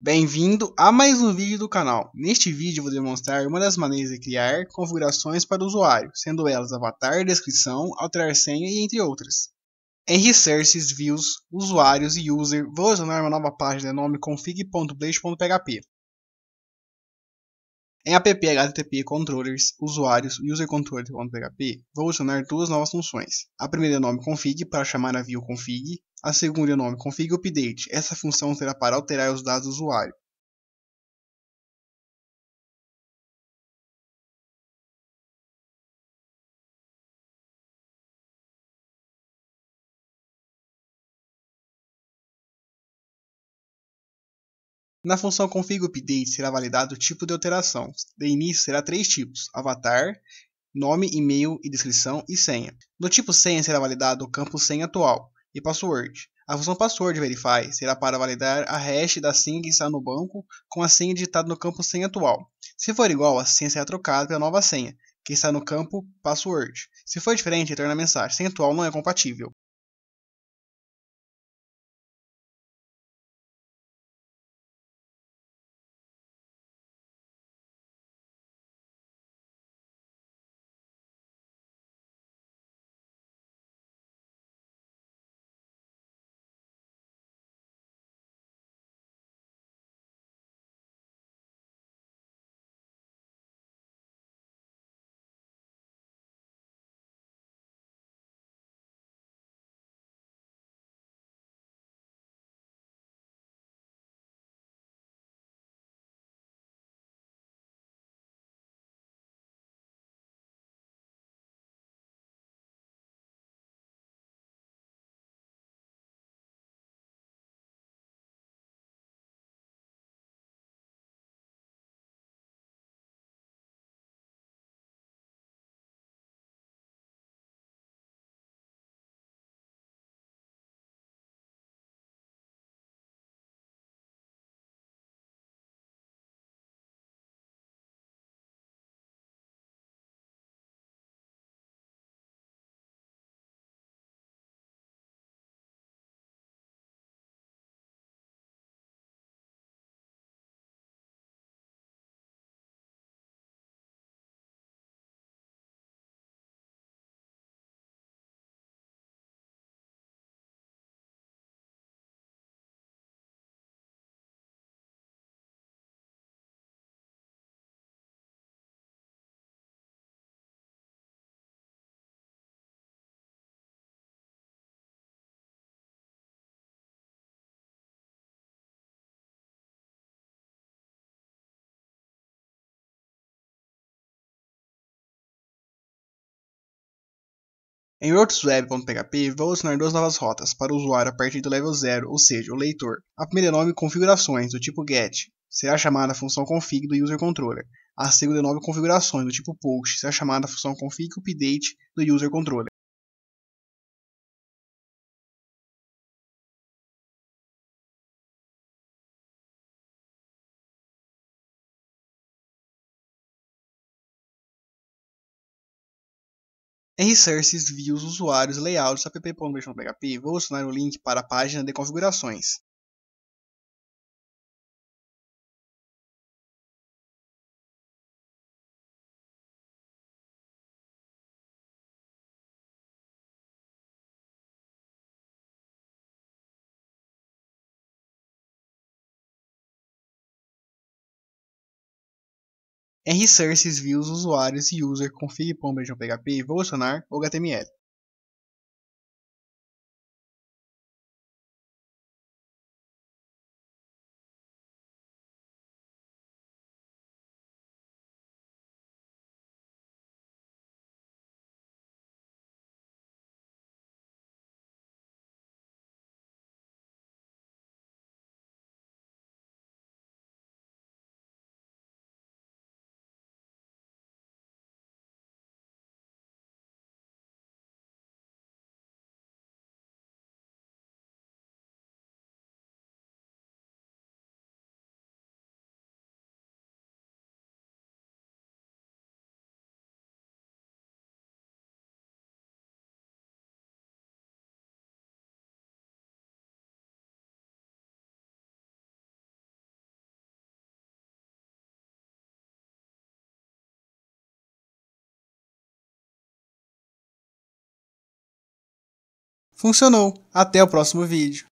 Bem-vindo a mais um vídeo do canal. Neste vídeo vou demonstrar uma das maneiras de criar configurações para o usuário, sendo elas avatar, descrição, alterar senha e entre outras. Em Resources, Views, Usuários e User, vou adicionar uma nova página de nome config.blade.php. Em app HTTP Controllers, usuários usercontrol.php, vou adicionar duas novas funções. A primeira é o nome config para chamar a view config, a segunda é o nome config update. Essa função será para alterar os dados do usuário. Na função config.update será validado o tipo de alteração. De início será três tipos: avatar, nome, e-mail e descrição e senha. No tipo senha será validado o campo senha atual e password. A função password verify será para validar a hash da senha que está no banco com a senha digitada no campo senha atual. Se for igual, a senha será trocada pela nova senha, que está no campo password. Se for diferente, retorna a mensagem. Senha atual não é compatível. Em RoadsWeb.php, vou adicionar duas novas rotas para o usuário a partir do level 0, ou seja, o leitor. A primeira é nome configurações, do tipo get, será chamada a função config do user controller. A segunda é nome configurações, do tipo post, será chamada a função config update do user controller. rsources, views, usuários, layouts, app.php, vou selecionar o link para a página de configurações. R sources, views, usuários e user config.php evolucionar ou HTML. Funcionou! Até o próximo vídeo!